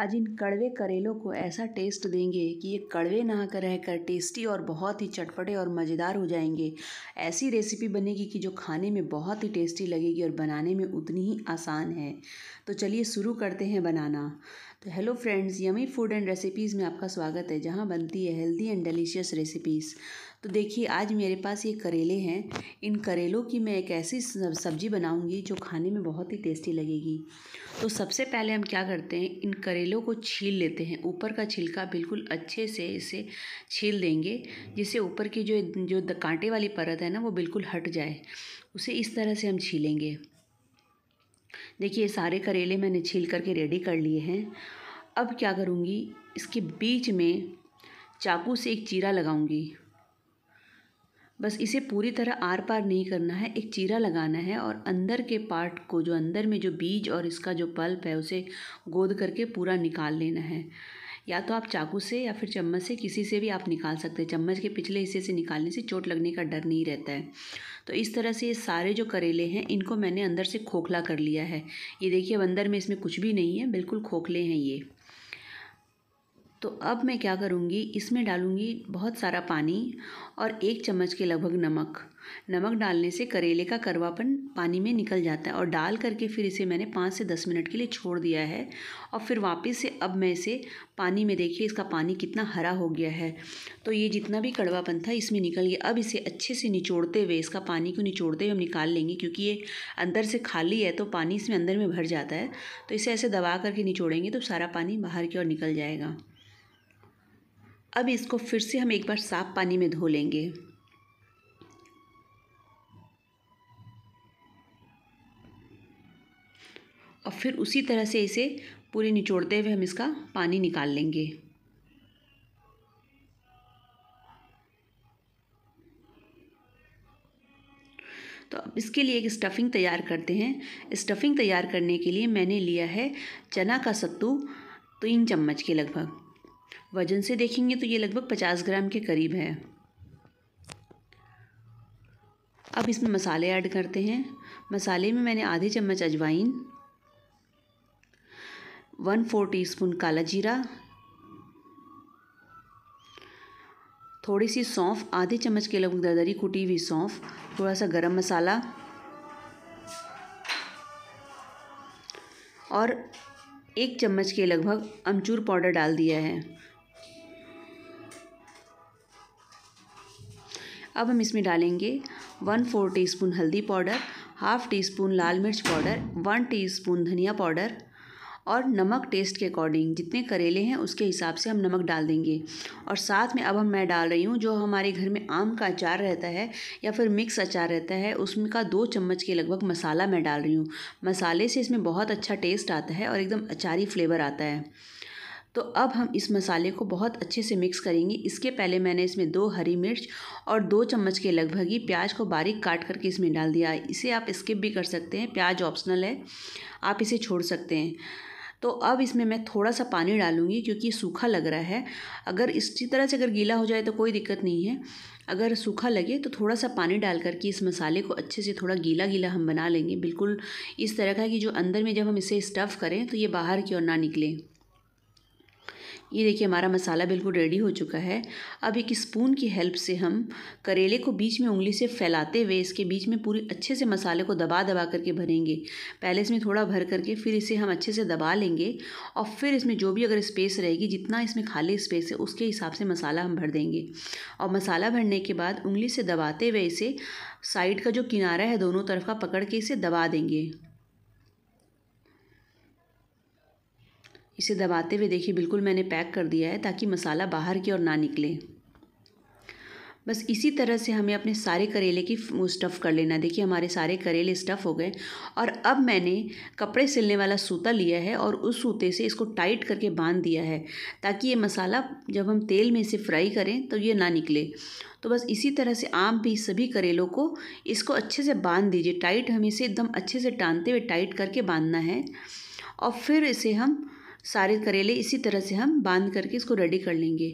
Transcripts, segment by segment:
आज इन कड़वे करेलों को ऐसा टेस्ट देंगे कि ये कड़वे ना कर रहकर टेस्टी और बहुत ही चटपटे और मज़ेदार हो जाएंगे ऐसी रेसिपी बनेगी कि जो खाने में बहुत ही टेस्टी लगेगी और बनाने में उतनी ही आसान है तो चलिए शुरू करते हैं बनाना तो hello friends yummy food and recipes में आपका स्वागत है जहाँ बनती है हेल्दी एंड डिलीशियस रेसिपीज़ तो देखिए आज मेरे पास ये करेले हैं इन करेलों की मैं एक ऐसी सब्ज़ी बनाऊंगी जो खाने में बहुत ही टेस्टी लगेगी तो सबसे पहले हम क्या करते हैं इन करेलों को छील लेते हैं ऊपर का छिलका बिल्कुल अच्छे से इसे छील देंगे जिससे ऊपर की जो जो कांटे वाली परत है ना वो बिल्कुल हट जाए उसे इस तरह से हम छीलेंगे देखिए सारे करेले मैंने छील करके रेडी कर लिए हैं अब क्या करूँगी इसके बीच में चाकू से एक चीरा लगाऊंगी बस इसे पूरी तरह आर पार नहीं करना है एक चीरा लगाना है और अंदर के पार्ट को जो अंदर में जो बीज और इसका जो पल्प है उसे गोद करके पूरा निकाल लेना है या तो आप चाकू से या फिर चम्मच से किसी से भी आप निकाल सकते हैं चम्मच के पिछले हिस्से से निकालने से चोट लगने का डर नहीं रहता है तो इस तरह से ये सारे जो करेले हैं इनको मैंने अंदर से खोखला कर लिया है ये देखिए अब अंदर में इसमें कुछ भी नहीं है बिल्कुल खोखले हैं ये तो अब मैं क्या करूँगी इसमें डालूँगी बहुत सारा पानी और एक चम्मच के लगभग नमक नमक डालने से करेले का करवापन पानी में निकल जाता है और डाल करके फिर इसे मैंने पाँच से दस मिनट के लिए छोड़ दिया है और फिर वापस से अब मैं इसे पानी में देखिए इसका पानी कितना हरा हो गया है तो ये जितना भी कड़वापन था इसमें निकल गया अब इसे अच्छे से निचोड़ते हुए इसका पानी को निचोड़ते हुए हम निकाल लेंगे क्योंकि ये अंदर से खाली है तो पानी इसमें अंदर में भर जाता है तो इसे ऐसे दबा करके निचोड़ेंगे तो सारा पानी बाहर की ओर निकल जाएगा अब इसको फिर से हम एक बार साफ पानी में धो लेंगे और फिर उसी तरह से इसे पूरी निचोड़ते हुए हम इसका पानी निकाल लेंगे तो अब इसके लिए एक स्टफिंग तैयार करते हैं स्टफिंग तैयार करने के लिए मैंने लिया है चना का सत्तू तीन चम्मच के लगभग वज़न से देखेंगे तो ये लगभग पचास ग्राम के करीब है अब इसमें मसाले ऐड करते हैं मसाले में मैंने आधे चम्मच अजवाइन वन फोर टीस्पून काला जीरा थोड़ी सी सौंफ आधे चम्मच के लगभग दरदरी कुटी हुई सौंफ थोड़ा सा गरम मसाला और एक चम्मच के लगभग अमचूर पाउडर डाल दिया है अब हम इसमें डालेंगे वन फोर टीस्पून हल्दी पाउडर हाफ टी स्पून लाल मिर्च पाउडर वन टीस्पून धनिया पाउडर और नमक टेस्ट के अकॉर्डिंग जितने करेले हैं उसके हिसाब से हम नमक डाल देंगे और साथ में अब हम मैं डाल रही हूँ जो हमारे घर में आम का अचार रहता है या फिर मिक्स अचार रहता है उसमें का दो चम्मच के लगभग मसाला मैं डाल रही हूँ मसाले से इसमें बहुत अच्छा टेस्ट आता है और एकदम अचारी फ्लेवर आता है तो अब हम इस मसाले को बहुत अच्छे से मिक्स करेंगे इसके पहले मैंने इसमें दो हरी मिर्च और दो चम्मच के लगभग ही प्याज को बारीक काट करके इसमें डाल दिया इसे आप स्किप भी कर सकते हैं प्याज ऑप्शनल है आप इसे छोड़ सकते हैं तो अब इसमें मैं थोड़ा सा पानी डालूँगी क्योंकि सूखा लग रहा है अगर इसी तरह से अगर गीला हो जाए तो कोई दिक्कत नहीं है अगर सूखा लगे तो थोड़ा सा पानी डाल करके इस मसाले को अच्छे से थोड़ा गीला गीला हम बना लेंगे बिल्कुल इस तरह का कि जो अंदर में जब हम इसे स्टफ़ करें तो ये बाहर की ओर ना निकले ये देखिए हमारा मसाला बिल्कुल रेडी हो चुका है अब एक स्पून की हेल्प से हम करेले को बीच में उंगली से फैलाते हुए इसके बीच में पूरी अच्छे से मसाले को दबा दबा करके भरेंगे पहले इसमें थोड़ा भर करके फिर इसे हम अच्छे से दबा लेंगे और फिर इसमें जो भी अगर स्पेस रहेगी जितना इसमें खाली स्पेस है उसके हिसाब से मसाला हम भर देंगे और मसाला भरने के बाद उंगली से दबाते हुए इसे साइड का जो किनारा है दोनों तरफ का पकड़ के इसे दबा देंगे इसे दबाते हुए देखिए बिल्कुल मैंने पैक कर दिया है ताकि मसाला बाहर की ओर ना निकले बस इसी तरह से हमें अपने सारे करेले की स्टफ़ कर लेना देखिए हमारे सारे करेले स्टफ़ हो गए और अब मैंने कपड़े सिलने वाला सूता लिया है और उस सूते से इसको टाइट करके बांध दिया है ताकि ये मसाला जब हम तेल में इसे फ्राई करें तो ये ना निकले तो बस इसी तरह से आप भी सभी करेलों को इसको अच्छे से बांध दीजिए टाइट हमें इसे एकदम अच्छे से टानते हुए टाइट करके बांधना है और फिर इसे हम सारे करेले इसी तरह से हम बांध करके इसको रेडी कर लेंगे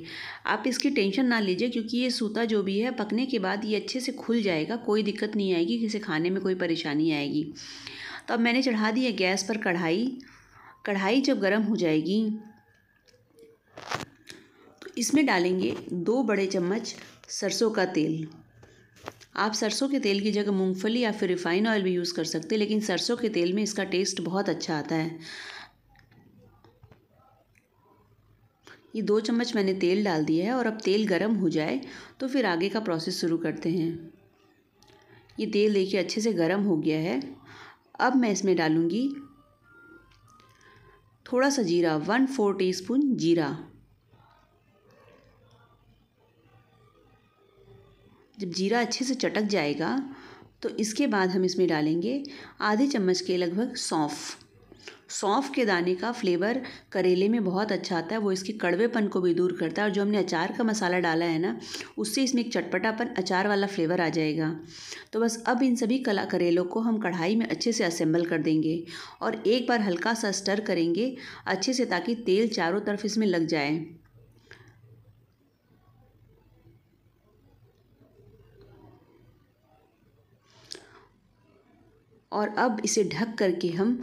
आप इसकी टेंशन ना लीजिए क्योंकि ये सूता जो भी है पकने के बाद ये अच्छे से खुल जाएगा कोई दिक्कत नहीं आएगी किसी खाने में कोई परेशानी आएगी तो अब मैंने चढ़ा दी है गैस पर कढ़ाई कढ़ाई जब गर्म हो जाएगी तो इसमें डालेंगे दो बड़े चम्मच सरसों का तेल आप सरसों के तेल की जगह मूंगफली या फिर रिफाइन ऑयल भी यूज़ कर सकते हैं लेकिन सरसों के तेल में इसका टेस्ट बहुत अच्छा आता है ये दो चम्मच मैंने तेल डाल दिया है और अब तेल गर्म हो जाए तो फिर आगे का प्रोसेस शुरू करते हैं ये तेल देखिए अच्छे से गर्म हो गया है अब मैं इसमें डालूँगी थोड़ा सा जीरा वन फोर टी जीरा जब जीरा अच्छे से चटक जाएगा तो इसके बाद हम इसमें डालेंगे आधे चम्मच के लगभग सौंफ सौंफ के दाने का फ्लेवर करेले में बहुत अच्छा आता है वो इसके कड़वेपन को भी दूर करता है और जो हमने अचार का मसाला डाला है ना उससे इसमें एक चटपटापन अचार वाला फ्लेवर आ जाएगा तो बस अब इन सभी कला करेलों को हम कढ़ाई में अच्छे से असेंबल कर देंगे और एक बार हल्का सा स्टर करेंगे अच्छे से ताकि तेल चारों तरफ इसमें लग जाए और अब इसे ढक करके हम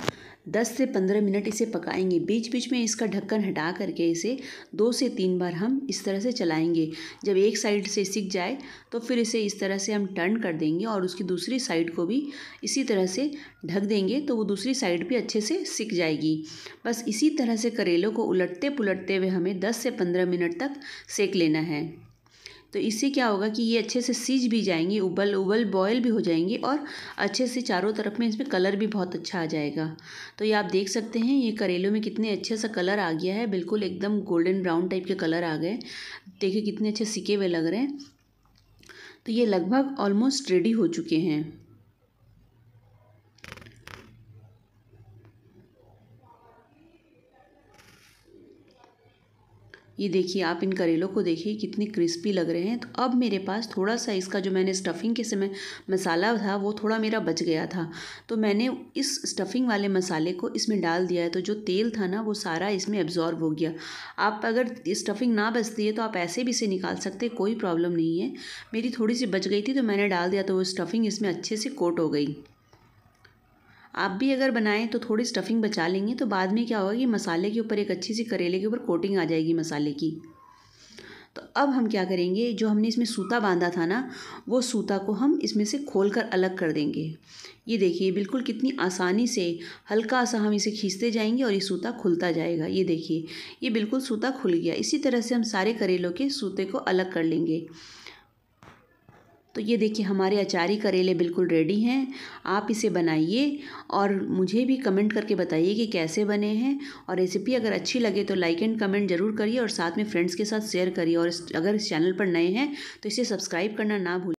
10 से 15 मिनट इसे पकाएंगे बीच बीच में इसका ढक्कन हटा करके इसे दो से तीन बार हम इस तरह से चलाएंगे जब एक साइड से सीख जाए तो फिर इसे इस तरह से हम टर्न कर देंगे और उसकी दूसरी साइड को भी इसी तरह से ढक देंगे तो वो दूसरी साइड भी अच्छे से सीख जाएगी बस इसी तरह से करेलों को उलटते पुलटते हुए हमें दस से पंद्रह मिनट तक सेक लेना है तो इससे क्या होगा कि ये अच्छे से सीज भी जाएंगे उबल उबल बॉयल भी हो जाएंगी और अच्छे से चारों तरफ में इसमें कलर भी बहुत अच्छा आ जाएगा तो ये आप देख सकते हैं ये करेलों में कितने अच्छे सा कलर आ गया है बिल्कुल एकदम गोल्डन ब्राउन टाइप के कलर आ गए देखिए कितने अच्छे सिके हुए लग रहे हैं तो ये लगभग ऑलमोस्ट रेडी हो चुके हैं ये देखिए आप इन करेलों को देखिए कितने क्रिस्पी लग रहे हैं तो अब मेरे पास थोड़ा सा इसका जो मैंने स्टफिंग के समय मसाला था वो थोड़ा मेरा बच गया था तो मैंने इस स्टफिंग वाले मसाले को इसमें डाल दिया है तो जो तेल था ना वो सारा इसमें एब्जॉर्ब हो गया आप अगर स्टफिंग ना बचती है तो आप ऐसे भी इसे निकाल सकते कोई प्रॉब्लम नहीं है मेरी थोड़ी सी बच गई थी तो मैंने डाल दिया तो वो स्टफिंग इसमें अच्छे से कोट हो गई आप भी अगर बनाएं तो थोड़ी स्टफिंग बचा लेंगे तो बाद में क्या होगा कि मसाले के ऊपर एक अच्छी सी करेले के ऊपर कोटिंग आ जाएगी मसाले की तो अब हम क्या करेंगे जो हमने इसमें सूता बांधा था ना वो सूता को हम इसमें से खोल कर अलग कर देंगे ये देखिए बिल्कुल कितनी आसानी से हल्का सा हम इसे खींचते जाएंगे और ये सूता खुलता जाएगा ये देखिए ये बिल्कुल सूता खुल गया इसी तरह से हम सारे करेलों के सूते को अलग कर लेंगे तो ये देखिए हमारे अचारी करेले बिल्कुल रेडी हैं आप इसे बनाइए और मुझे भी कमेंट करके बताइए कि कैसे बने हैं और रेसिपी अगर अच्छी लगे तो लाइक एंड कमेंट ज़रूर करिए और साथ में फ्रेंड्स के साथ शेयर करिए और अगर इस चैनल पर नए हैं तो इसे सब्सक्राइब करना ना भूलें